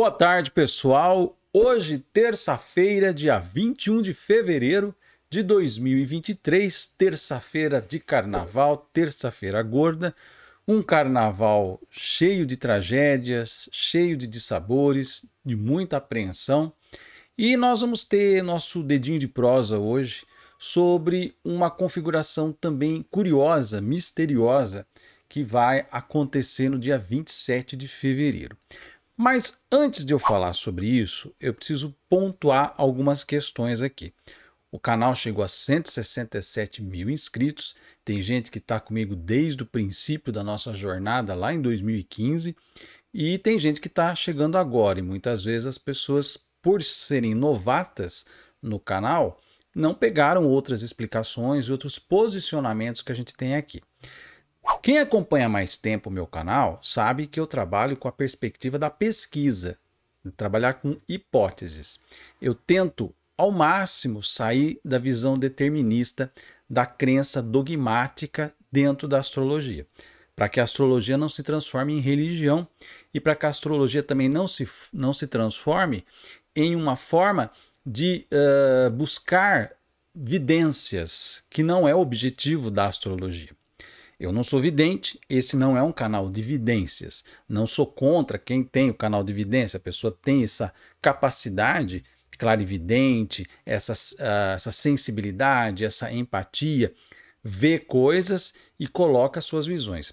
Boa tarde, pessoal. Hoje, terça-feira, dia 21 de fevereiro de 2023, terça-feira de carnaval, terça-feira gorda. Um carnaval cheio de tragédias, cheio de dissabores, de muita apreensão. E nós vamos ter nosso dedinho de prosa hoje sobre uma configuração também curiosa, misteriosa, que vai acontecer no dia 27 de fevereiro. Mas antes de eu falar sobre isso, eu preciso pontuar algumas questões aqui. O canal chegou a 167 mil inscritos, tem gente que está comigo desde o princípio da nossa jornada lá em 2015 e tem gente que está chegando agora e muitas vezes as pessoas, por serem novatas no canal, não pegaram outras explicações e outros posicionamentos que a gente tem aqui. Quem acompanha mais tempo o meu canal sabe que eu trabalho com a perspectiva da pesquisa, de trabalhar com hipóteses. Eu tento, ao máximo, sair da visão determinista da crença dogmática dentro da astrologia, para que a astrologia não se transforme em religião e para que a astrologia também não se, não se transforme em uma forma de uh, buscar vidências, que não é o objetivo da astrologia. Eu não sou vidente, esse não é um canal de evidências. Não sou contra quem tem o canal de evidência, a pessoa tem essa capacidade clarividente, essa, uh, essa sensibilidade, essa empatia, vê coisas e coloca suas visões.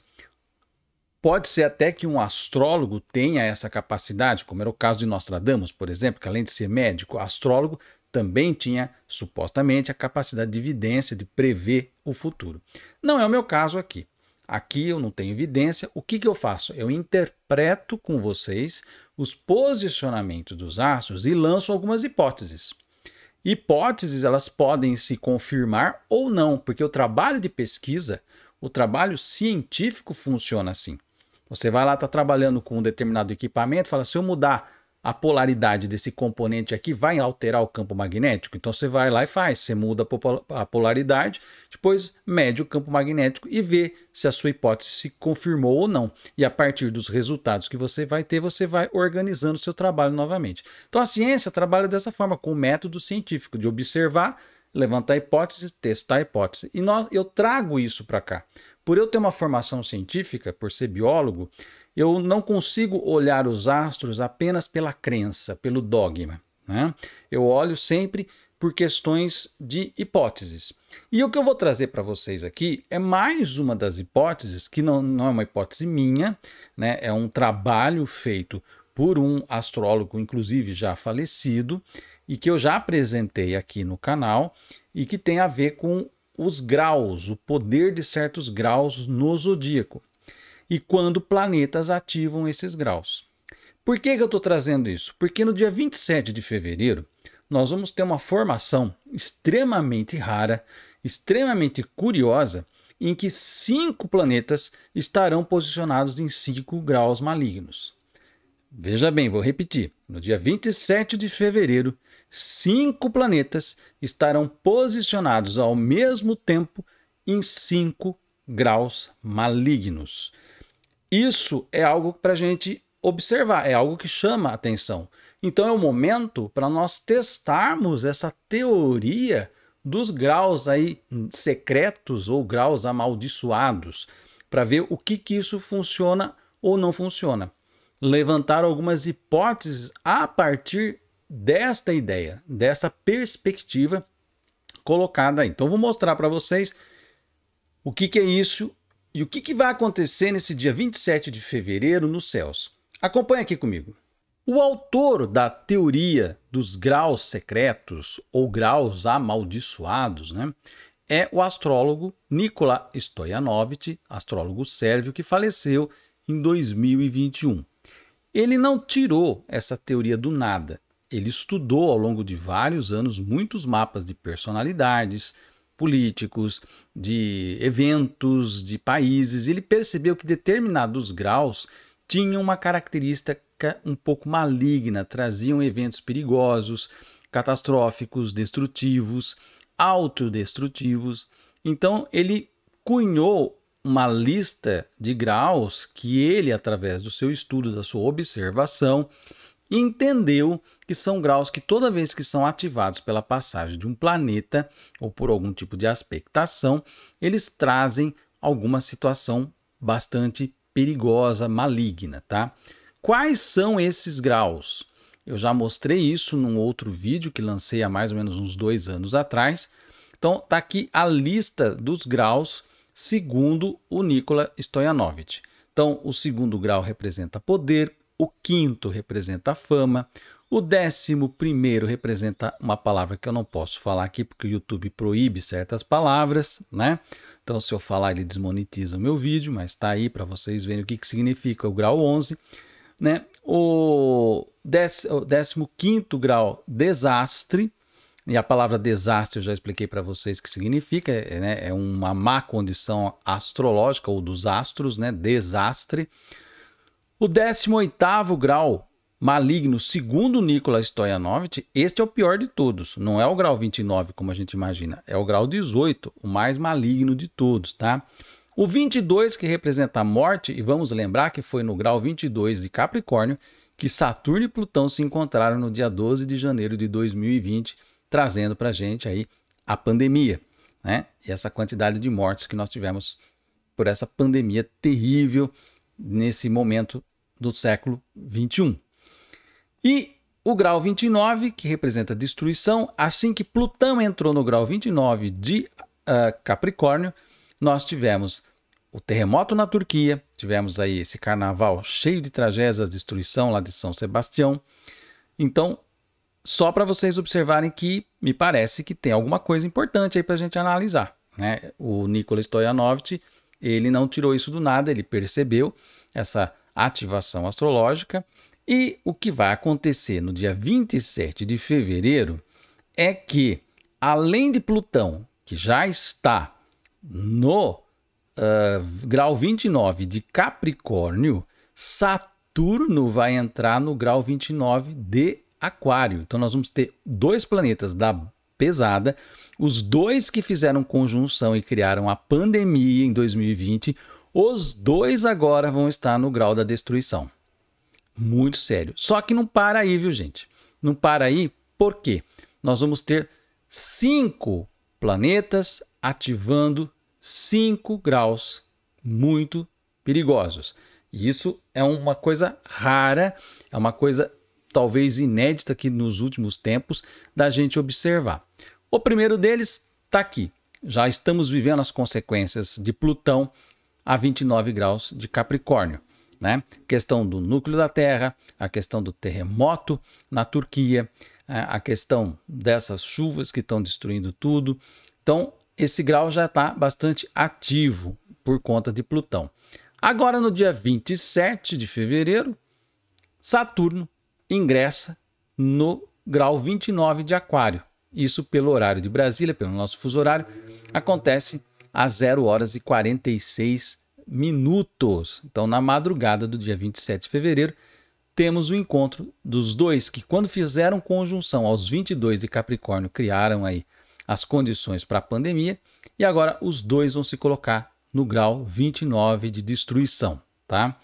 Pode ser até que um astrólogo tenha essa capacidade, como era o caso de Nostradamus, por exemplo, que além de ser médico, astrólogo também tinha supostamente a capacidade de evidência de prever o futuro. Não é o meu caso aqui. Aqui eu não tenho evidência. O que, que eu faço? Eu interpreto com vocês os posicionamentos dos astros e lanço algumas hipóteses. Hipóteses elas podem se confirmar ou não, porque o trabalho de pesquisa, o trabalho científico funciona assim. Você vai lá, está trabalhando com um determinado equipamento, fala: se eu mudar a polaridade desse componente aqui vai alterar o campo magnético. Então você vai lá e faz, você muda a polaridade, depois mede o campo magnético e vê se a sua hipótese se confirmou ou não. E a partir dos resultados que você vai ter, você vai organizando o seu trabalho novamente. Então a ciência trabalha dessa forma, com o método científico de observar, levantar a hipótese, testar a hipótese. E nós, eu trago isso para cá. Por eu ter uma formação científica, por ser biólogo, eu não consigo olhar os astros apenas pela crença, pelo dogma. Né? Eu olho sempre por questões de hipóteses. E o que eu vou trazer para vocês aqui é mais uma das hipóteses, que não, não é uma hipótese minha, né? é um trabalho feito por um astrólogo, inclusive já falecido, e que eu já apresentei aqui no canal, e que tem a ver com os graus, o poder de certos graus no zodíaco e quando planetas ativam esses graus. Por que, que eu estou trazendo isso? Porque no dia 27 de fevereiro nós vamos ter uma formação extremamente rara, extremamente curiosa, em que cinco planetas estarão posicionados em cinco graus malignos. Veja bem, vou repetir. No dia 27 de fevereiro, cinco planetas estarão posicionados ao mesmo tempo em cinco graus malignos. Isso é algo para a gente observar, é algo que chama a atenção. Então é o momento para nós testarmos essa teoria dos graus aí secretos ou graus amaldiçoados, para ver o que, que isso funciona ou não funciona. Levantar algumas hipóteses a partir desta ideia, dessa perspectiva colocada aí. Então vou mostrar para vocês o que, que é isso e o que, que vai acontecer nesse dia 27 de fevereiro nos céus? Acompanhe aqui comigo. O autor da teoria dos graus secretos ou graus amaldiçoados né, é o astrólogo Nikola Stojanovic, astrólogo sérvio que faleceu em 2021. Ele não tirou essa teoria do nada. Ele estudou ao longo de vários anos muitos mapas de personalidades, políticos, de eventos, de países. Ele percebeu que determinados graus tinham uma característica um pouco maligna, traziam eventos perigosos, catastróficos, destrutivos, autodestrutivos. Então ele cunhou uma lista de graus que ele, através do seu estudo, da sua observação, e entendeu que são graus que, toda vez que são ativados pela passagem de um planeta ou por algum tipo de aspectação, eles trazem alguma situação bastante perigosa, maligna, tá? Quais são esses graus? Eu já mostrei isso num outro vídeo que lancei há mais ou menos uns dois anos atrás. Então, tá aqui a lista dos graus segundo o Nikola Stoyanovich. Então, o segundo grau representa poder, o quinto representa a fama, o décimo primeiro representa uma palavra que eu não posso falar aqui porque o YouTube proíbe certas palavras, né? Então, se eu falar, ele desmonetiza o meu vídeo, mas está aí para vocês verem o que, que significa o grau 11, né? O, décimo, o décimo quinto grau, desastre, e a palavra desastre eu já expliquei para vocês que significa, é, né? é uma má condição astrológica ou dos astros, né? Desastre. O 18º grau maligno, segundo Nikola Stoyanovich, este é o pior de todos. Não é o grau 29, como a gente imagina, é o grau 18, o mais maligno de todos, tá? O 22, que representa a morte, e vamos lembrar que foi no grau 22 de Capricórnio que Saturno e Plutão se encontraram no dia 12 de janeiro de 2020, trazendo para a gente aí a pandemia, né? E essa quantidade de mortes que nós tivemos por essa pandemia terrível nesse momento do século 21 E o grau 29, que representa destruição, assim que Plutão entrou no grau 29 de uh, Capricórnio, nós tivemos o terremoto na Turquia, tivemos aí esse carnaval cheio de tragédias, destruição lá de São Sebastião. Então, só para vocês observarem que me parece que tem alguma coisa importante aí para a gente analisar. Né? O Nicolas Stojanovic ele não tirou isso do nada, ele percebeu essa ativação astrológica. E o que vai acontecer no dia 27 de fevereiro é que, além de Plutão, que já está no uh, grau 29 de Capricórnio, Saturno vai entrar no grau 29 de Aquário. Então, nós vamos ter dois planetas da pesada os dois que fizeram conjunção e criaram a pandemia em 2020, os dois agora vão estar no grau da destruição. Muito sério. Só que não para aí, viu, gente? Não para aí, por quê? Nós vamos ter cinco planetas ativando cinco graus muito perigosos. E isso é uma coisa rara, é uma coisa talvez inédita aqui nos últimos tempos da gente observar. O primeiro deles está aqui. Já estamos vivendo as consequências de Plutão a 29 graus de Capricórnio. Né? Questão do núcleo da Terra, a questão do terremoto na Turquia, é, a questão dessas chuvas que estão destruindo tudo. Então, esse grau já está bastante ativo por conta de Plutão. Agora, no dia 27 de fevereiro, Saturno ingressa no grau 29 de Aquário. Isso pelo horário de Brasília, pelo nosso fuso horário, acontece às 0 horas e 46 minutos. Então, na madrugada do dia 27 de fevereiro, temos o encontro dos dois que, quando fizeram conjunção aos 22 de Capricórnio, criaram aí as condições para a pandemia, e agora os dois vão se colocar no grau 29 de destruição, tá?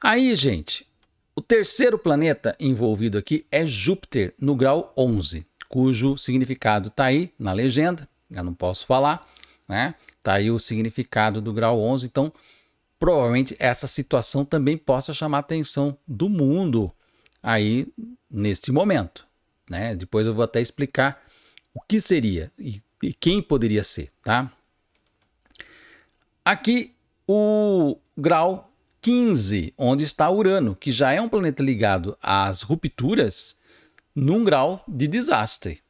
Aí, gente, o terceiro planeta envolvido aqui é Júpiter, no grau 11, cujo significado está aí na legenda, eu não posso falar, né? Está aí o significado do grau 11, então provavelmente essa situação também possa chamar a atenção do mundo aí neste momento, né? Depois eu vou até explicar o que seria e, e quem poderia ser, tá? Aqui o grau 15, onde está Urano, que já é um planeta ligado às rupturas, num grau de desastre,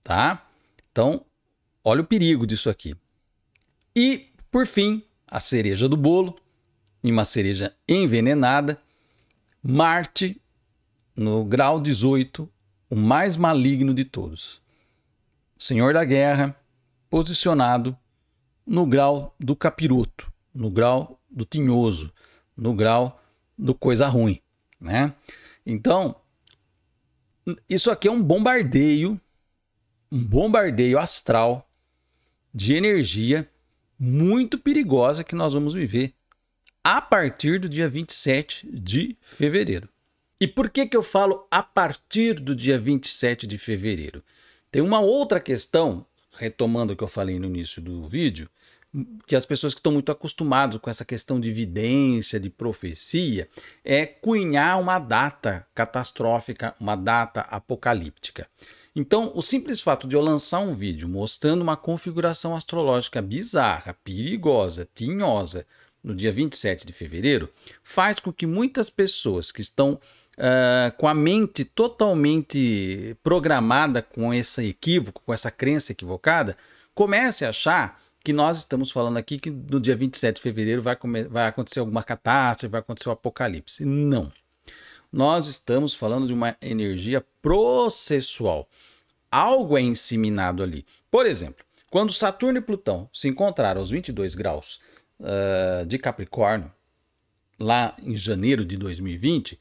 tá? Então, olha o perigo disso aqui. E, por fim, a cereja do bolo, em uma cereja envenenada, Marte, no grau 18, o mais maligno de todos. Senhor da Guerra, posicionado no grau do capiroto, no grau do tinhoso, no grau do coisa ruim, né? Então, isso aqui é um bombardeio, um bombardeio astral de energia muito perigosa que nós vamos viver a partir do dia 27 de fevereiro. E por que, que eu falo a partir do dia 27 de fevereiro? Tem uma outra questão, retomando o que eu falei no início do vídeo, que as pessoas que estão muito acostumadas com essa questão de evidência, de profecia, é cunhar uma data catastrófica, uma data apocalíptica. Então, o simples fato de eu lançar um vídeo mostrando uma configuração astrológica bizarra, perigosa, tinhosa, no dia 27 de fevereiro, faz com que muitas pessoas que estão uh, com a mente totalmente programada com esse equívoco, com essa crença equivocada, comece a achar que nós estamos falando aqui que no dia 27 de fevereiro vai, vai acontecer alguma catástrofe, vai acontecer um apocalipse. Não. Nós estamos falando de uma energia processual. Algo é inseminado ali. Por exemplo, quando Saturno e Plutão se encontraram aos 22 graus uh, de Capricórnio, lá em janeiro de 2020,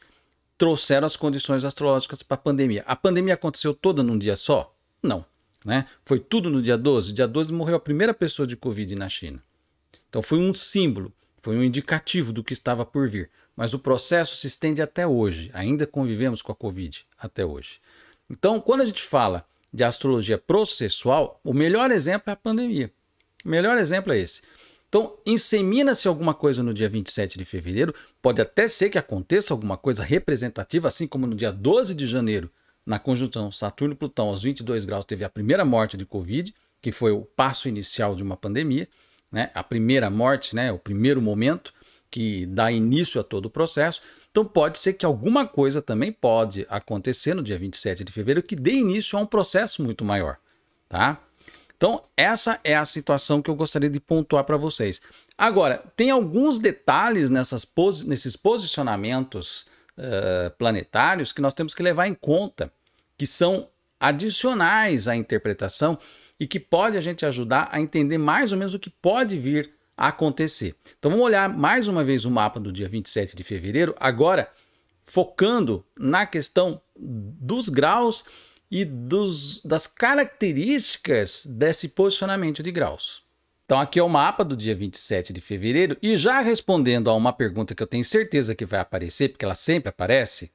trouxeram as condições astrológicas para a pandemia. A pandemia aconteceu toda num dia só? Não. Né? Foi tudo no dia 12. Dia 12 morreu a primeira pessoa de Covid na China. Então foi um símbolo, foi um indicativo do que estava por vir. Mas o processo se estende até hoje. Ainda convivemos com a Covid até hoje. Então, quando a gente fala de astrologia processual, o melhor exemplo é a pandemia. O melhor exemplo é esse. Então, insemina-se alguma coisa no dia 27 de fevereiro, pode até ser que aconteça alguma coisa representativa, assim como no dia 12 de janeiro na conjunção Saturno-Plutão aos 22 graus, teve a primeira morte de Covid, que foi o passo inicial de uma pandemia, né? a primeira morte, né? o primeiro momento que dá início a todo o processo. Então pode ser que alguma coisa também pode acontecer no dia 27 de fevereiro que dê início a um processo muito maior, tá? Então essa é a situação que eu gostaria de pontuar para vocês. Agora, tem alguns detalhes nessas posi nesses posicionamentos eh, planetários que nós temos que levar em conta, que são adicionais à interpretação e que pode a gente ajudar a entender mais ou menos o que pode vir a acontecer. Então vamos olhar mais uma vez o mapa do dia 27 de fevereiro, agora focando na questão dos graus e dos, das características desse posicionamento de graus. Então, aqui é o mapa do dia 27 de fevereiro. E já respondendo a uma pergunta que eu tenho certeza que vai aparecer, porque ela sempre aparece,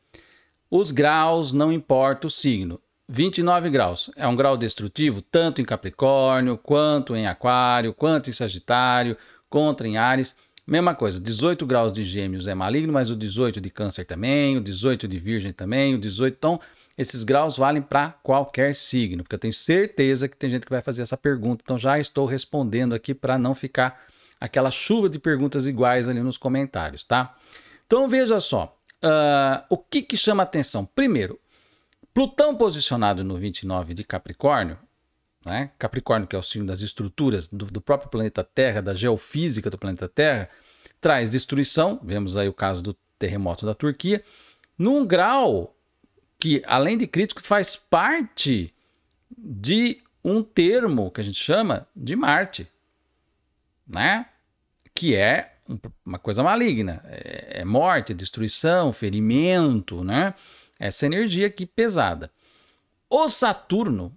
os graus não importa o signo. 29 graus é um grau destrutivo tanto em Capricórnio, quanto em Aquário, quanto em Sagitário, contra em Ares. Mesma coisa, 18 graus de Gêmeos é maligno, mas o 18 de Câncer também, o 18 de Virgem também, o 18. Então, esses graus valem para qualquer signo, porque eu tenho certeza que tem gente que vai fazer essa pergunta. Então já estou respondendo aqui para não ficar aquela chuva de perguntas iguais ali nos comentários, tá? Então veja só, uh, o que, que chama atenção? Primeiro, Plutão posicionado no 29 de Capricórnio, né? Capricórnio que é o signo das estruturas do, do próprio planeta Terra, da geofísica do planeta Terra, traz destruição, vemos aí o caso do terremoto da Turquia, num grau que, além de crítico, faz parte de um termo que a gente chama de Marte, né? Que é uma coisa maligna, é, é morte, é destruição, ferimento, né? Essa energia aqui pesada. O Saturno,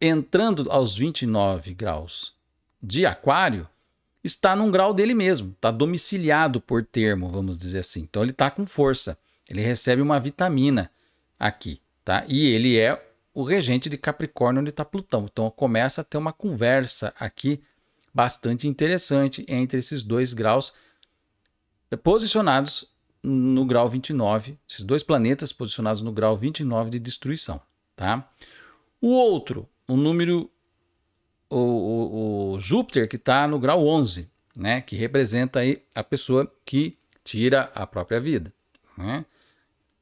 entrando aos 29 graus de Aquário, está num grau dele mesmo, está domiciliado por termo, vamos dizer assim. Então ele está com força, ele recebe uma vitamina aqui, tá? E ele é o regente de Capricórnio onde está Plutão. Então começa a ter uma conversa aqui bastante interessante entre esses dois graus posicionados no grau 29, esses dois planetas posicionados no grau 29 de destruição, tá? O outro, o número, o, o Júpiter que está no grau 11, né? Que representa aí a pessoa que tira a própria vida, né?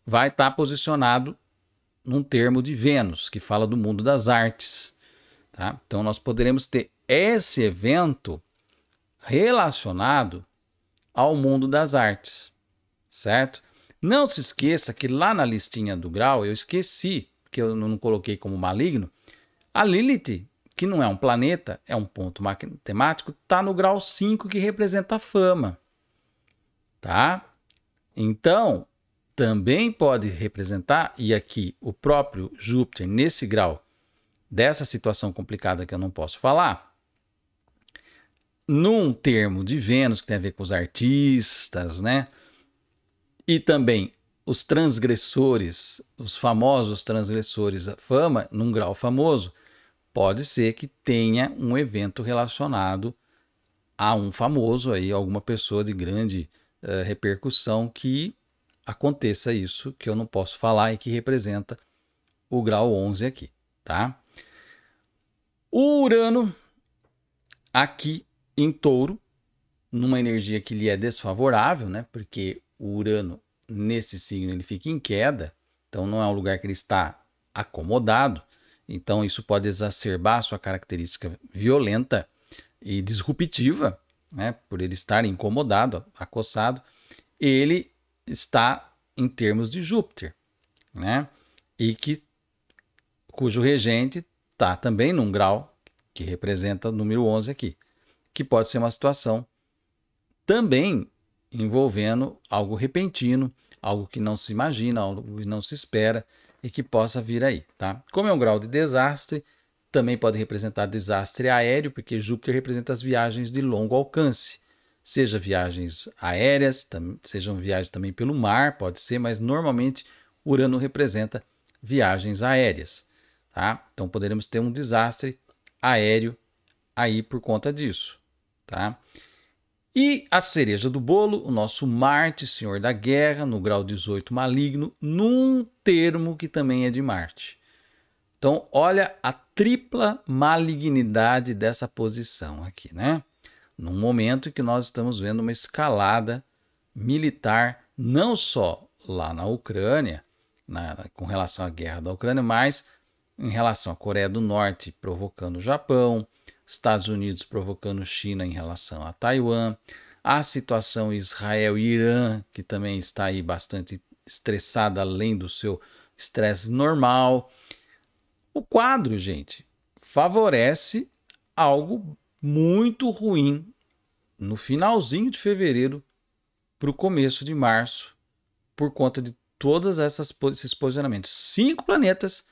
vai estar tá posicionado num termo de Vênus, que fala do mundo das artes. Tá? Então, nós poderemos ter esse evento relacionado ao mundo das artes, certo? Não se esqueça que lá na listinha do grau, eu esqueci, porque eu não coloquei como maligno, a Lilith, que não é um planeta, é um ponto matemático, está no grau 5 que representa a fama, tá? Então, também pode representar, e aqui o próprio Júpiter, nesse grau dessa situação complicada que eu não posso falar, num termo de Vênus, que tem a ver com os artistas, né? E também os transgressores, os famosos transgressores a fama, num grau famoso, pode ser que tenha um evento relacionado a um famoso aí, alguma pessoa de grande uh, repercussão que aconteça isso que eu não posso falar e que representa o grau 11 aqui, tá? O Urano aqui em Touro, numa energia que lhe é desfavorável, né? Porque o Urano nesse signo ele fica em queda, então não é um lugar que ele está acomodado. Então isso pode exacerbar sua característica violenta e disruptiva, né? Por ele estar incomodado, acossado, ele está em termos de Júpiter, né? E que cujo regente está também num grau que representa o número 11 aqui, que pode ser uma situação também envolvendo algo repentino, algo que não se imagina, algo que não se espera e que possa vir aí, tá? Como é um grau de desastre, também pode representar desastre aéreo, porque Júpiter representa as viagens de longo alcance seja viagens aéreas, sejam viagens também pelo mar, pode ser, mas normalmente Urano representa viagens aéreas. Tá? Então poderemos ter um desastre aéreo aí por conta disso. Tá? E a cereja do bolo, o nosso Marte, senhor da guerra, no grau 18 maligno, num termo que também é de Marte. Então, olha a tripla malignidade dessa posição aqui, né? num momento em que nós estamos vendo uma escalada militar, não só lá na Ucrânia, na, com relação à guerra da Ucrânia, mas em relação à Coreia do Norte provocando o Japão, Estados Unidos provocando China em relação a Taiwan, a situação Israel-Irã, que também está aí bastante estressada além do seu estresse normal. O quadro, gente, favorece algo muito ruim no finalzinho de fevereiro para o começo de março, por conta de todos esses posicionamentos. Cinco planetas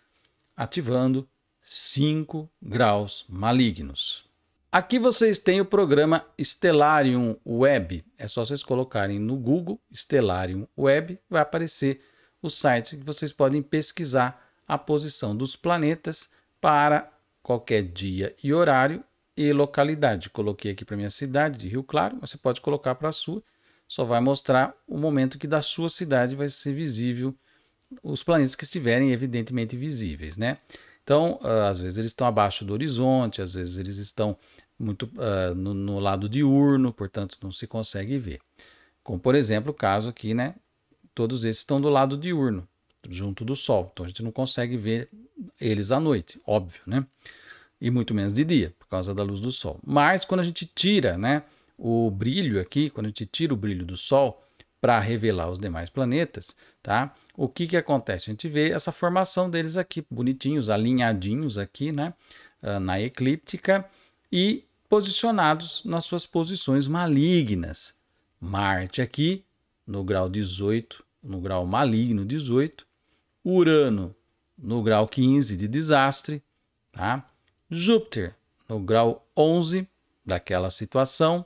ativando cinco graus malignos. Aqui vocês têm o programa Stellarium Web. É só vocês colocarem no Google Stellarium Web, vai aparecer o site que vocês podem pesquisar a posição dos planetas para qualquer dia e horário e localidade. Coloquei aqui para minha cidade de Rio Claro, mas você pode colocar para a sua. Só vai mostrar o momento que da sua cidade vai ser visível os planetas que estiverem evidentemente visíveis, né? Então, ah, às vezes eles estão abaixo do horizonte, às vezes eles estão muito uh, no, no, lado diurno, portanto não se consegue ver. Como por exemplo o caso aqui, né? Todos esses estão do lado diurno, junto do Sol, então a gente não consegue ver eles à noite, óbvio, né? E muito menos de dia causa da luz do sol. Mas quando a gente tira né, o brilho aqui, quando a gente tira o brilho do sol para revelar os demais planetas, tá? O que, que acontece? A gente vê essa formação deles aqui, bonitinhos, alinhadinhos aqui, né? Ah, na eclíptica e posicionados nas suas posições malignas. Marte aqui no grau 18, no grau maligno 18, Urano no grau 15 de desastre, tá? Júpiter no grau 11 daquela situação,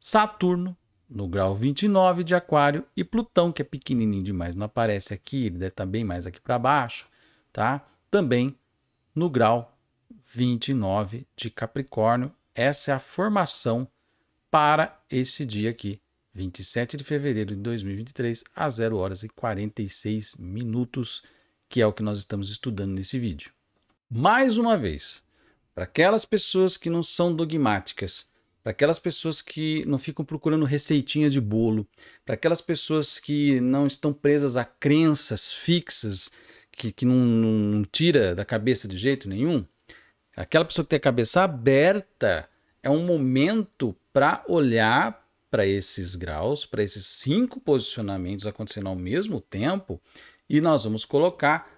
Saturno no grau 29 de Aquário e Plutão, que é pequenininho demais, não aparece aqui, ele deve estar tá bem mais aqui para baixo, tá? Também no grau 29 de Capricórnio. Essa é a formação para esse dia aqui, 27 de fevereiro de 2023, às 0 horas e 46 minutos, que é o que nós estamos estudando nesse vídeo. Mais uma vez, para aquelas pessoas que não são dogmáticas, para aquelas pessoas que não ficam procurando receitinha de bolo, para aquelas pessoas que não estão presas a crenças fixas, que, que não, não, não tira da cabeça de jeito nenhum, aquela pessoa que tem a cabeça aberta é um momento para olhar para esses graus, para esses cinco posicionamentos acontecendo ao mesmo tempo e nós vamos colocar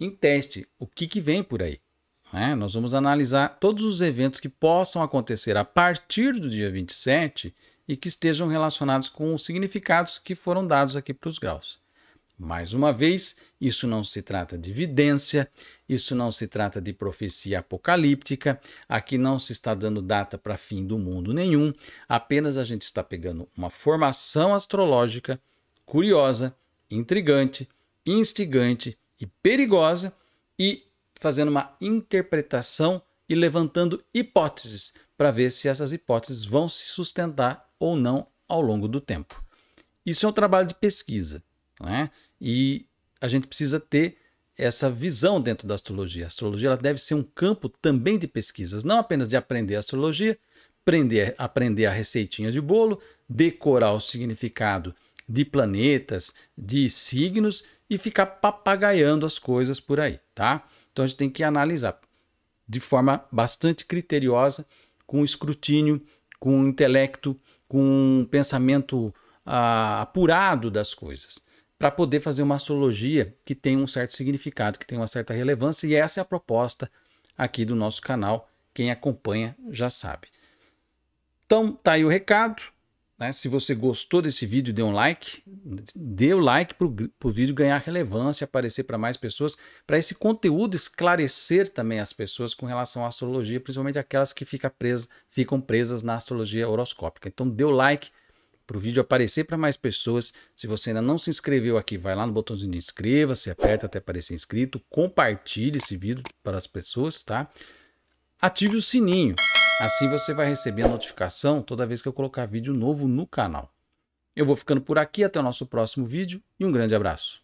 em teste o que, que vem por aí. Né? Nós vamos analisar todos os eventos que possam acontecer a partir do dia 27 e que estejam relacionados com os significados que foram dados aqui para os graus. Mais uma vez, isso não se trata de evidência isso não se trata de profecia apocalíptica, aqui não se está dando data para fim do mundo nenhum, apenas a gente está pegando uma formação astrológica curiosa, intrigante, instigante e perigosa e fazendo uma interpretação e levantando hipóteses para ver se essas hipóteses vão se sustentar ou não ao longo do tempo. Isso é um trabalho de pesquisa, né? e a gente precisa ter essa visão dentro da astrologia. A astrologia ela deve ser um campo também de pesquisas, não apenas de aprender astrologia, aprender, aprender a receitinha de bolo, decorar o significado de planetas, de signos e ficar papagaiando as coisas por aí, tá? Então a gente tem que analisar de forma bastante criteriosa, com escrutínio, com intelecto, com um pensamento ah, apurado das coisas, para poder fazer uma astrologia que tem um certo significado, que tem uma certa relevância, e essa é a proposta aqui do nosso canal. Quem acompanha já sabe. Então, tá aí o recado. Né? Se você gostou desse vídeo, dê um like. Dê o um like para o vídeo ganhar relevância, aparecer para mais pessoas, para esse conteúdo esclarecer também as pessoas com relação à astrologia, principalmente aquelas que fica presa, ficam presas na astrologia horoscópica. Então dê o um like para o vídeo aparecer para mais pessoas. Se você ainda não se inscreveu aqui, vai lá no botãozinho de inscreva-se, aperta até aparecer inscrito, compartilhe esse vídeo para as pessoas, tá? Ative o sininho Assim você vai receber a notificação toda vez que eu colocar vídeo novo no canal. Eu vou ficando por aqui, até o nosso próximo vídeo e um grande abraço.